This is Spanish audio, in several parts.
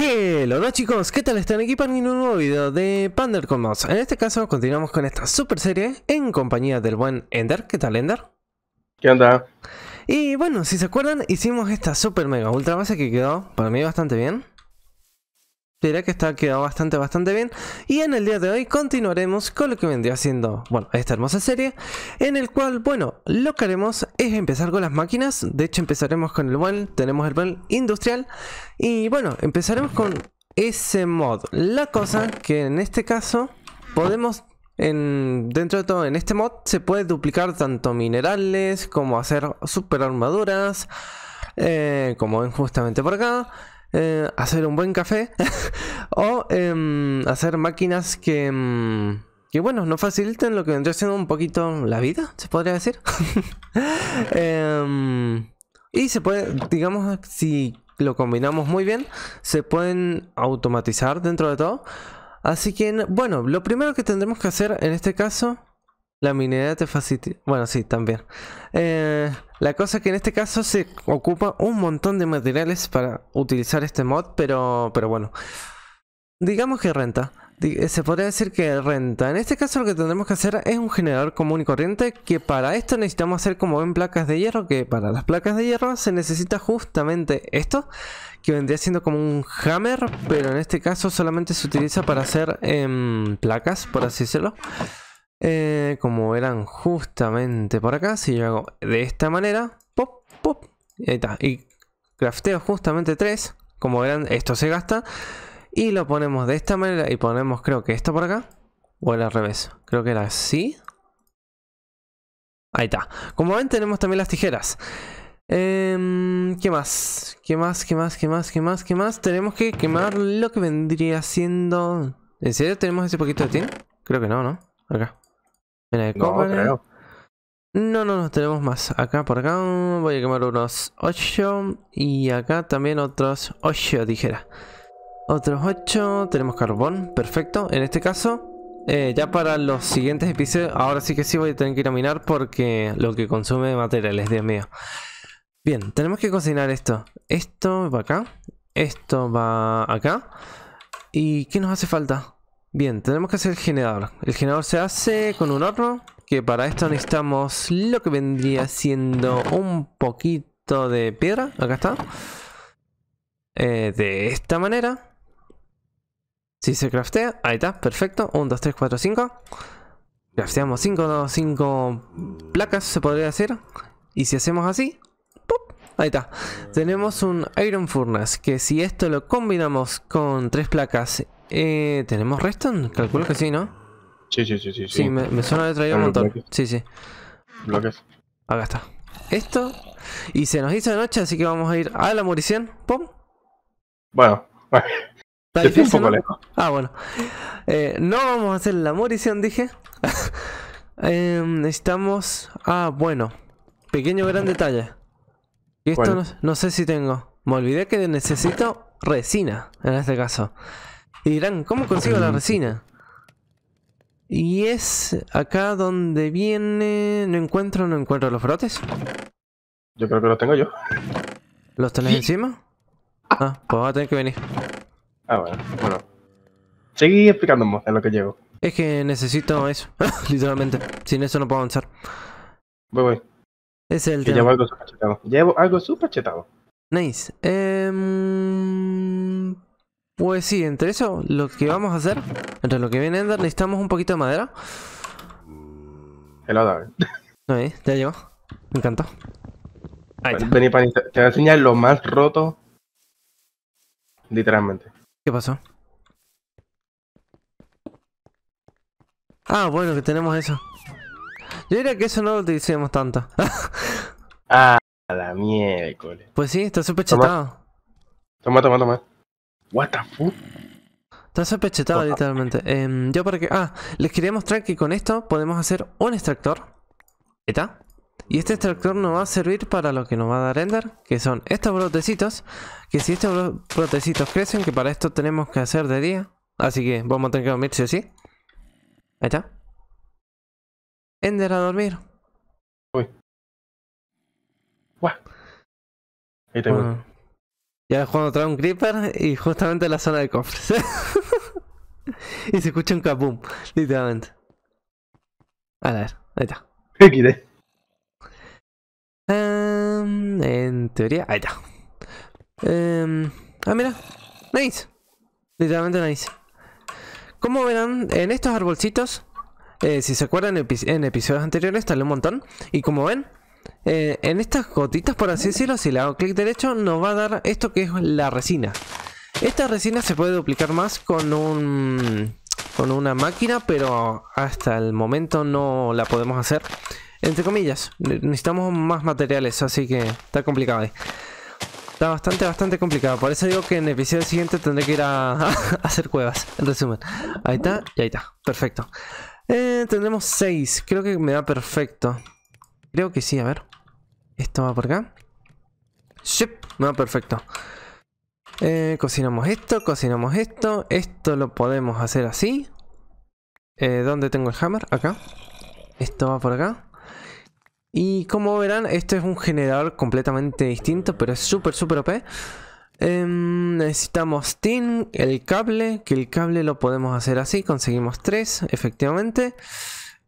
Hello chicos, ¿qué tal están? Aquí para un nuevo video de Pander Mouse. En este caso continuamos con esta super serie en compañía del buen Ender. ¿Qué tal Ender? ¿Qué onda? Y bueno, si se acuerdan, hicimos esta super mega ultra base que quedó para mí bastante bien diría que está quedado bastante, bastante bien. Y en el día de hoy continuaremos con lo que vendría haciendo bueno, esta hermosa serie, en el cual, bueno, lo que haremos es empezar con las máquinas. De hecho, empezaremos con el buen, tenemos el buen industrial. Y bueno, empezaremos con ese mod. La cosa que en este caso podemos... En, dentro de todo, en este mod se puede duplicar tanto minerales como hacer super armaduras, eh, como ven justamente por acá. Eh, hacer un buen café o em, hacer máquinas que, em, que, bueno, no faciliten lo que vendría siendo un poquito la vida, se podría decir. Em, y se puede, digamos, si lo combinamos muy bien, se pueden automatizar dentro de todo. Así que, bueno, lo primero que tendremos que hacer en este caso la minería te facilita. Bueno, sí, también. Eh, la cosa es que en este caso se ocupa un montón de materiales para utilizar este mod, pero, pero bueno. Digamos que renta. Eh, se podría decir que renta. En este caso lo que tendremos que hacer es un generador común y corriente que para esto necesitamos hacer como ven placas de hierro, que para las placas de hierro se necesita justamente esto, que vendría siendo como un hammer, pero en este caso solamente se utiliza para hacer em, placas, por así decirlo. Eh, como verán justamente por acá, si yo hago de esta manera, pop, pop, ahí está. Y crafteo justamente tres, como verán, esto se gasta. Y lo ponemos de esta manera y ponemos creo que esto por acá. O al revés, creo que era así. Ahí está. Como ven tenemos también las tijeras. Em, ¿Qué más? ¿Qué más? ¿Qué más? ¿Qué más? ¿Qué más? ¿Qué más? Tenemos que quemar lo que vendría siendo... ¿En serio tenemos ese poquito de tiempo? Creo que no, ¿no? Acá no, No, no, tenemos más. Acá por acá mm, voy a quemar unos 8. Y acá también otros 8, dijera. Otros 8. Tenemos carbón. Perfecto. En este caso, eh, ya para los siguientes episodios, ahora sí que sí voy a tener que ir a minar porque lo que consume materiales, Dios mío. Bien, tenemos que cocinar esto. Esto va acá. Esto va acá. ¿Y qué nos hace falta? Bien, tenemos que hacer el generador. El generador se hace con un horno, que para esto necesitamos lo que vendría siendo un poquito de piedra. Acá está. Eh, de esta manera. Si se craftea, ahí está, perfecto. 1, 2, 3, 4, 5. Crafteamos 5, 5 placas, se podría hacer Y si hacemos así, ahí está. Tenemos un Iron Furnace, que si esto lo combinamos con 3 placas eh, ¿Tenemos Reston? Calculo que sí, ¿no? Sí, sí, sí, sí. Sí, me, suena de traído un montón. Sí, sí. Bloques. Acá está. Esto. Y se nos hizo de noche, así que vamos a ir a la morición. ¡Pum! Bueno, Ah, bueno. Eh, no vamos a hacer la morición, dije. Em, necesitamos. Ah, bueno. Pequeño gran detalle. Y esto no sé si tengo. Me olvidé que necesito resina en este caso dirán, ¿cómo consigo la resina? Y es acá donde viene... No encuentro, no encuentro los brotes. Yo creo que los tengo yo. ¿Los tenés encima? Ah, ah pues va a tener que venir. Ah, bueno, bueno. Seguí explicándome en lo que llego. Es que necesito eso, literalmente. Sin eso no puedo avanzar. Voy, voy. Es el tema. Llevo algo súper chetado. Nice. Em, pues sí, entre eso, lo que vamos a hacer, entre lo que viene Ender, necesitamos un poquito de madera. Helada, ¿eh? Ahí, eh, ya llegó. Me encantó. Ahí Vení, Te voy a enseñar lo más roto. Literalmente. ¿Qué pasó? Ah, bueno, que tenemos eso. Yo diría que eso no lo utilizamos tanto. ah, la miércoles. Pues sí, está súper chetado. Toma, toma, toma. What the fuck? Está sospechetada literalmente. Eh, yo que... Ah, les quería mostrar que con esto podemos hacer un extractor. ¿Está? Y este extractor nos va a servir para lo que nos va a dar Ender que son estos brotecitos. Que si estos brotecitos crecen, que para esto tenemos que hacer de día. Así que vamos a tener que dormir sí Ahí está. Ender a dormir. Uy. Buah. Ahí tengo ya cuando trae un creeper y justamente la zona de cofres. y se escucha un kaboom, literalmente. A ver, ahí está. ¿Qué quiere? Em, en teoría, ahí está. Em, ah, mira. Nice. Literalmente nice. Como verán, en estos arbolcitos, eh, si se acuerdan en, episodios anteriores, talé un montón. Y como ven, eh, en estas gotitas, por así decirlo, si le hago clic derecho, nos va a dar esto que es la resina. Esta resina se puede duplicar más con un con una máquina, pero hasta el momento no la podemos hacer. Entre comillas, necesitamos más materiales, así que está complicado ahí. Está bastante, bastante complicado. Por eso digo que en el episodio siguiente tendré que ir a, hacer cuevas, en resumen. Ahí está y ahí está. Perfecto. Eh, tendremos 6, creo que me da perfecto. Creo que sí, a ver. Esto va por acá. ¡Ship! no, perfecto. Eh, cocinamos esto, cocinamos esto. Esto lo podemos hacer así. Eh, ¿Dónde tengo el hammer? Acá. Esto va por acá. Y como verán, esto es un generador completamente distinto, pero es súper, súper OP. Em, necesitamos tin, el cable, que el cable lo podemos hacer así. Conseguimos 3, efectivamente.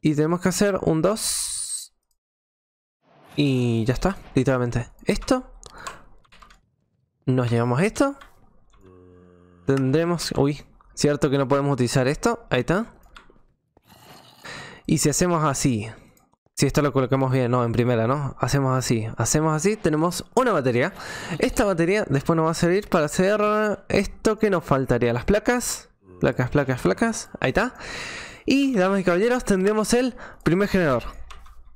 Y tenemos que hacer un 2, y ya está, literalmente. Esto. Nos llevamos esto. Tendremos... Uy, cierto que no podemos utilizar esto. Ahí está. Y si hacemos así... Si esto lo colocamos bien, no, en primera, ¿no? Hacemos así, hacemos así, tenemos una batería. Esta batería después nos va a servir para hacer esto que nos faltaría. Las placas, placas, placas, placas, ahí está. Y, damas y caballeros, tendremos el primer generador.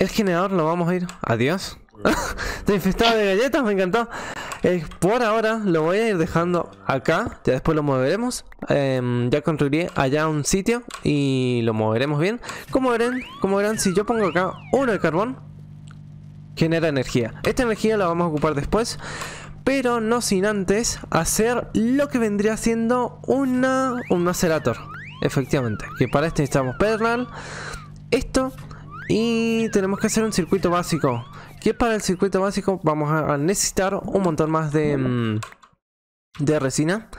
El generador lo vamos a ir. Adiós. Te infestado de galletas, me encantó. Eh, por ahora lo voy a ir dejando acá. Ya después lo moveremos. Em, ya construiré allá un sitio y lo moveremos bien. Como verán, verán, si yo pongo acá uno de carbón, genera energía. Esta energía la vamos a ocupar después. Pero no sin antes hacer lo que vendría siendo una, un macerator. Efectivamente. Que para este necesitamos pernal. Esto y tenemos que hacer un circuito básico. Que para el circuito básico vamos a necesitar un montón más de, mm, de resina.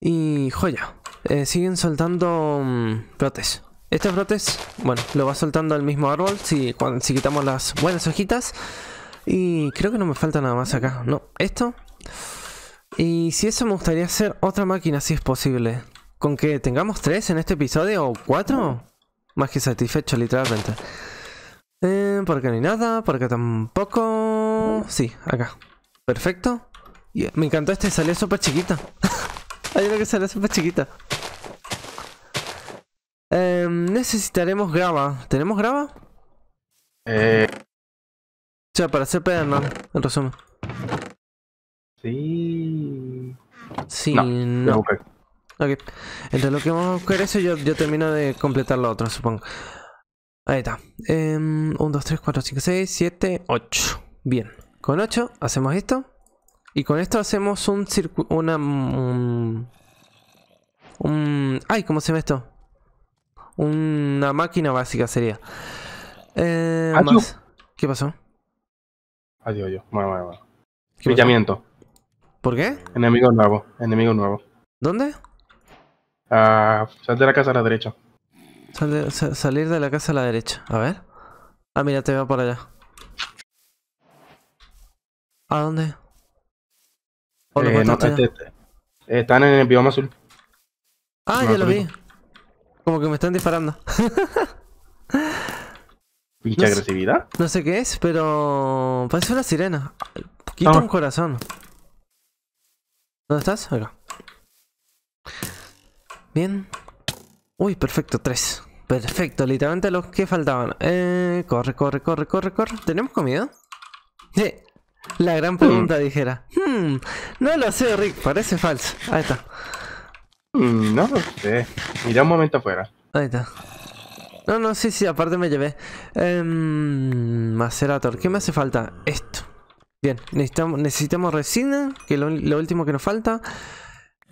Y joya. Eh, siguen soltando mm, brotes. Estos brotes, bueno, lo va soltando el mismo árbol si, si quitamos las buenas hojitas. Y creo que no me falta nada más acá. No, esto. Y si eso me gustaría hacer otra máquina si es posible. Con que tengamos tres en este episodio o cuatro. Más que satisfecho, literalmente. porque eh, por no hay nada, porque tampoco... Sí, acá. Perfecto. Me encantó este, salió súper chiquita. hay una que salió súper chiquita. Em, necesitaremos grava. ¿Tenemos grava? Eh. O sea, para hacer pedernal, en resumen. Sí. Sí, no. Ok. entonces lo que vamos a buscar eso, yo, yo termino de completar lo otro, supongo. Ahí está. 1, 2, 3, 4, 5, 6, 7, 8. Bien. Con 8 hacemos esto. Y con esto hacemos un circuito. Una. Mm, un, Ay, ¿cómo se llama esto? Una máquina básica sería. Eh, más. ¿Qué pasó? Adiós, ay, Bueno, bueno, bueno. ¿Por qué? Enemigo nuevo. Enemigo nuevo. ¿Dónde? Uh, sal de la casa a la derecha. salir de la casa a la derecha. A ver. Ah, mira, te veo por allá. ¿A dónde? Eh, este, este. Eh, están en el bioma azul. Ah, ya lo vi. Como que me están disparando. Pinche agresividad. no sé qué es, pero parece una sirena. Quita un corazón. ¿Dónde estás? Acá. Bien. Uy, perfecto, tres. Perfecto, literalmente los que faltaban. Eh, corre, corre, corre, corre, corre. ¿Tenemos comida? Sí. La gran pregunta hmm. dijera. Hmm, no lo sé, Rick. Parece falso. Ahí está. Hmm, no lo sé. Mira un momento afuera. Ahí está. No, no, sí, sí, aparte me llevé. Eh, macerator, ¿qué me hace falta? Esto. Bien, necesitamos, necesitamos resina, que lo último que nos falta.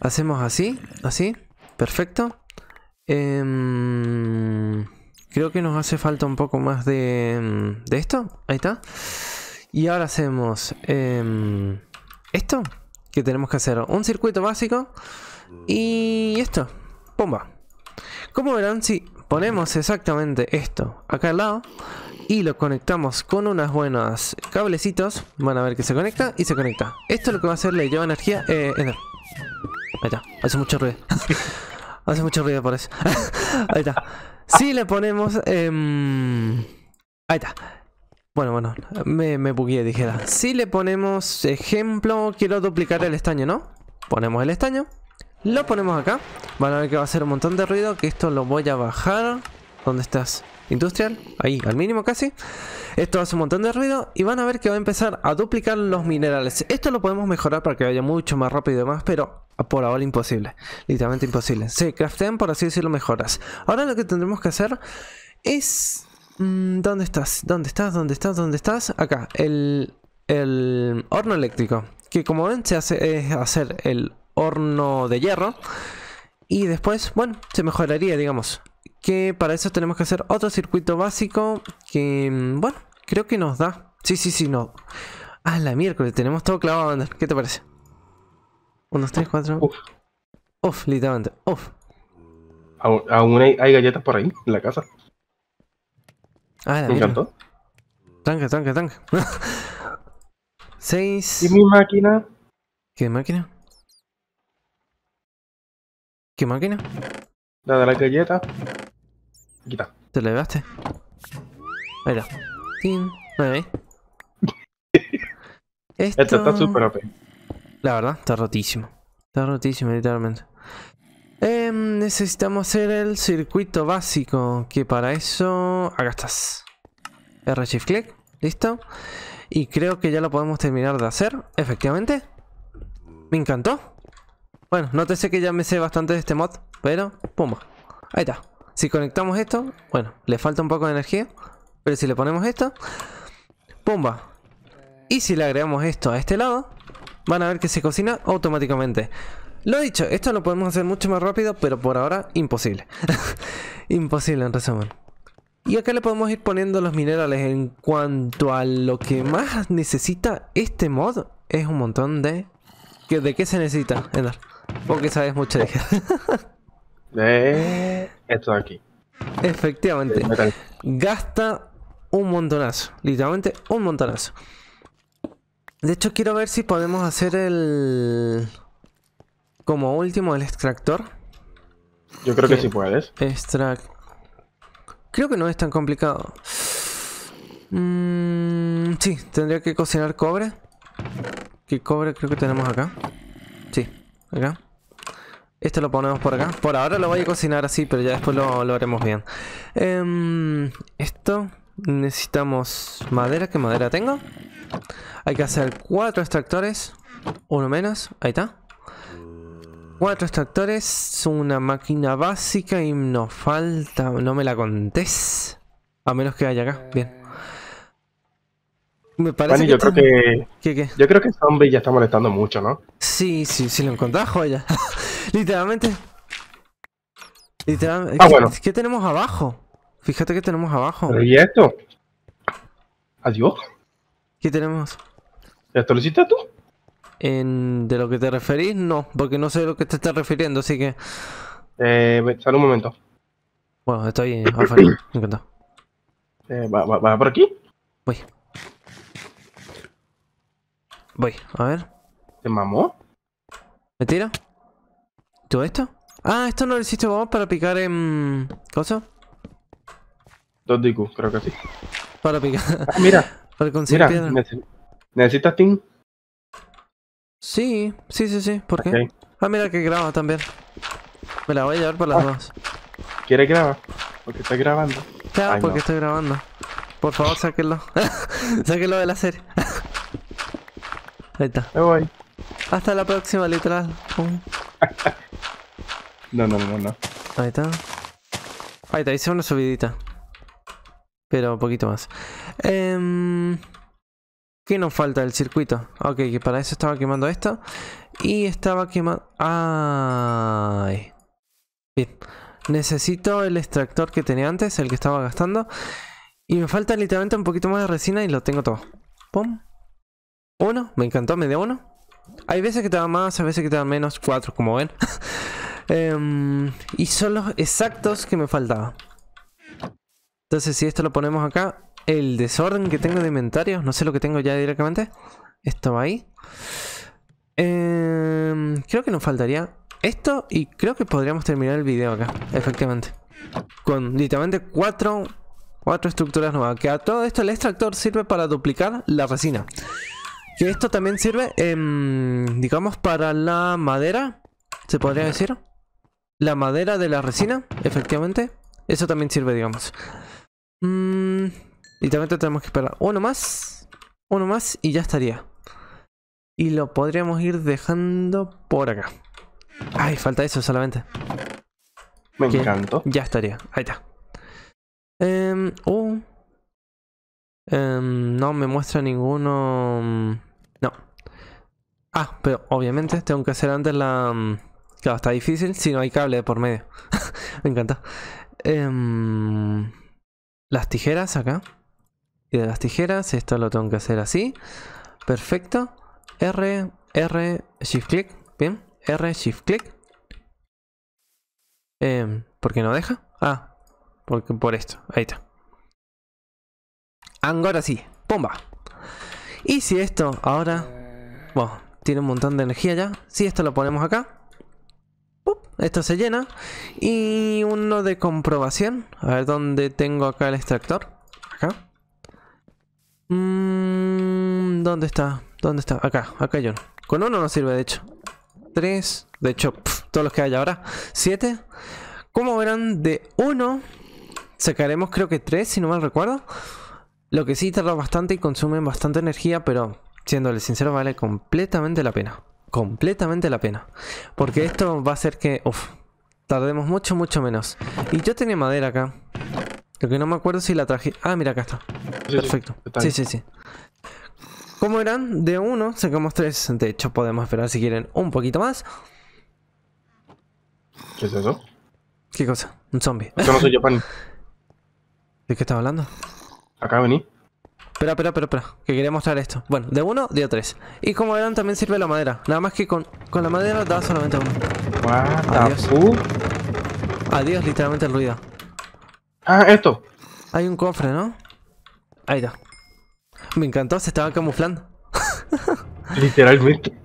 Hacemos así, así. Perfecto. Em, creo que nos hace falta un poco más de, em, de esto. Ahí está. Y ahora hacemos em, esto que tenemos que hacer. Un circuito básico. Y esto. Bomba. Como verán, si ponemos exactamente esto acá al lado y lo conectamos con unas buenas cablecitos, van a ver que se conecta y se conecta. Esto lo que va a hacer, le lleva energía... Eh, Ahí hace mucho ruido. Hace mucho ruido por eso. ahí está. Si le ponemos. Em, ahí está. Bueno, bueno, me, me bugué, dijera. Si le ponemos ejemplo, quiero duplicar el estaño, ¿no? Ponemos el estaño. Lo ponemos acá. Van a ver que va a hacer un montón de ruido. Que esto lo voy a bajar. ¿Dónde estás? industrial, ahí al mínimo casi. Esto hace un montón de ruido y van a ver que va a empezar a duplicar los minerales. Esto lo podemos mejorar para que vaya mucho más rápido y demás, pero por ahora imposible. Literalmente imposible. Se craftean, por así decirlo, mejoras. Ahora lo que tendremos que hacer es... Mm, ¿Dónde estás? ¿Dónde estás? ¿Dónde estás? ¿Dónde estás? Acá, el, el horno eléctrico. Que como ven se hace es hacer el horno de hierro. Y después, bueno, se mejoraría, digamos que para eso tenemos que hacer otro circuito básico que, mm, bueno, creo que nos da. Sí, sí, sí, no. Ah, la miércoles, tenemos todo clavado, ¿Qué te parece? Unos 3, 4. Uf. literalmente. Uf. ¿Aún, hay, galletas por ahí, en la casa. Ah, la Me encantó. tanque. tranca, 6. ¿Y mi máquina? ¿Qué máquina? ¿Qué máquina? La de la galleta. Quita. ¿Te la llevaste? Mira. Tin. ¿Me este Esto... está súper OP. La verdad, está rotísimo. Está rotísimo, literalmente. Em, necesitamos hacer el circuito básico. Que para eso. Acá estás. R shift click. Listo. Y creo que ya lo podemos terminar de hacer. Efectivamente. Me encantó. Bueno, no te sé que ya me sé bastante de este mod. Pero, pumba. Ahí está. Si conectamos esto, bueno, le falta un poco de energía. Pero si le ponemos esto, pumba. Y si le agregamos esto a este lado, van a ver que se cocina automáticamente. Lo dicho, esto lo podemos hacer mucho más rápido, pero por ahora imposible. imposible en resumen. Y acá le podemos ir poniendo los minerales. En cuanto a lo que más necesita este mod, es un montón de... ¿De qué se necesita? Porque sabes mucho de esto de aquí. Efectivamente. Gasta un montonazo. Literalmente un montonazo. De hecho, quiero ver si podemos hacer el... Como último, el extractor. Yo creo que, sí puedes. Extract... Creo que no es tan complicado. Mm, sí, tendría que cocinar cobre. ¿Qué cobre creo que tenemos acá? Sí, acá. Esto lo ponemos por acá. Por ahora lo voy a cocinar así, pero ya después lo, haremos bien. Em, esto. Necesitamos madera. ¿Qué madera tengo? Hay que hacer cuatro extractores. Uno menos. Ahí está. Cuatro extractores. Una máquina básica. Y nos falta. No me la contés. A menos que haya acá. Bien. Me parece bueno, yo creo que, Yo creo que Zombie ya está molestando mucho, ¿no? Sí, sí, sí lo encontrás, joya. Literalmente. Literalmente. Ah, ¿Qué, tenemos abajo? Fíjate que tenemos abajo. ¿Y esto? Adiós. ¿Qué tenemos? ¿Esto lo hiciste tú? de lo que te referís, no, porque no sé a lo que te estás refiriendo, así que. Eh, sale un momento. Bueno, estoy encantado. Eh, eh ¿va, va, por aquí? Voy. Voy, a ver. ¿Te mamó? ¿Me tira? ¿Todo esto? Ah, esto no lo hiciste vos para picar en... ¿Cosa? Dos DQ, creo que sí. Para picar... Ah, mira. para conseguir piedra. ¿Necesitas team? Sí, sí, sí, sí. ¿Por qué? Ah, mira que graba también. Me la voy a llevar por las ah. dos. quiere grabar? Porque está grabando. Claro, porque estoy grabando. Por favor, sáquenlo. sáquenlo de la serie. Ahí está. Me voy. Hasta la próxima, literal. No, no, no, no. Ahí está. Ahí está, hice una subidita. Pero un poquito más. Em, ¿Qué nos falta? El circuito. Ok, que para eso estaba quemando esto. Y estaba quemando... ¡Ay! Bien. Necesito el extractor que tenía antes, el que estaba gastando. Y me falta literalmente un poquito más de resina y lo tengo todo. ¡Pum! Uno. Me encantó, me dio uno. Hay veces que te da más, hay veces que te da menos. Cuatro, como ven. Em, y son los exactos que me faltaba. Entonces si esto lo ponemos acá, el desorden que tengo de inventario, no sé lo que tengo ya directamente. Esto va ahí. Em, creo que nos faltaría esto y creo que podríamos terminar el video acá, efectivamente. Con literalmente cuatro, estructuras nuevas. Que a todo esto el extractor sirve para duplicar la resina. Que esto también sirve, em, digamos, para la madera, se podría decir la madera de la resina, efectivamente. Eso también sirve, digamos. Mm, y también tenemos que esperar uno más. Uno más y ya estaría. Y lo podríamos ir dejando por acá. Ay, falta eso solamente. Me encantó. Ya estaría. Ahí está. Em, uh. em, no me muestra ninguno. Mm, no. Ah, pero obviamente tengo que hacer antes la. Mm, Claro, está difícil si no hay cable por medio. Me encanta. Em, las tijeras acá. Y de las tijeras, esto lo tengo que hacer así. Perfecto. R, R, shift click. Bien. R, shift click. Em, ¿Por qué no deja? Ah, porque por esto. Ahí está. Ahora sí. ¡Pumba! Y si esto ahora... Eh. Bueno, tiene un montón de energía ya. Si esto lo ponemos acá. Esto se llena. Y uno de comprobación. A ver dónde tengo acá el extractor. Acá. Mm, ¿Dónde está? ¿Dónde está? Acá, acá hay uno. Con uno no sirve, de hecho. Tres. De hecho, todos los que hay ahora. Siete. Como verán, de uno sacaremos creo que tres, si no mal recuerdo. Lo que sí tarda bastante y consumen bastante energía, pero siéndole sincero, vale completamente la pena completamente la pena. Porque esto va a hacer que... tardemos mucho, mucho menos. Y yo tenía madera acá. Lo que no me acuerdo si la traje... Ah, mira, acá está. Perfecto. Sí, sí, sí. Como eran, de uno sacamos tres. De hecho, podemos esperar si quieren un poquito más. ¿Qué es eso? ¿Qué cosa? Un zombie. Yo no soy ¿De qué estás hablando? Acá vení. Espera, espera, espera, espera. Que quería mostrar esto. Bueno, de uno, de tres. Y como verán, también sirve la madera. Nada más que con, la madera da solamente uno. Adiós. Adiós, literalmente el ruido. Ah, esto. Hay un cofre, ¿no? Ahí está. Me encantó, se estaba camuflando. Literalmente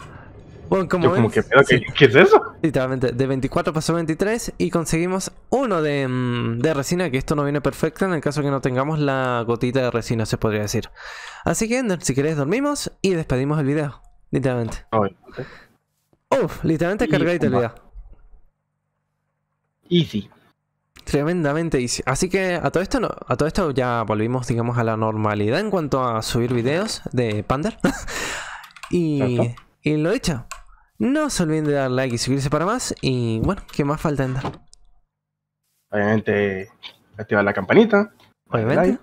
que, ¿qué, es eso? Literalmente, de 24 pasó a 23 y conseguimos uno mm, de, resina, que esto no viene perfecto en el caso que no tengamos la gotita de resina, se podría decir. Así que, si querés, dormimos y despedimos el video, literalmente. Ah, Uf, literalmente cargadito el video. Easy. Tremendamente easy. Así que a todo esto no, a todo esto ya volvimos, digamos, a la normalidad en cuanto a subir videos de Pander. y, y lo he hecho. No se olviden de dar like y suscribirse para más. Y bueno, ¿qué más falta, dar? Obviamente, activar la campanita. Obviamente.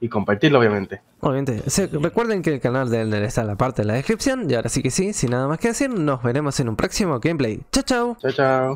y compartirlo, obviamente. Obviamente. recuerden que el canal de Ender está en la parte de la descripción. Y ahora sí que sí, sin nada más que decir, nos veremos en un próximo gameplay. Chao, chao. Chao, chao.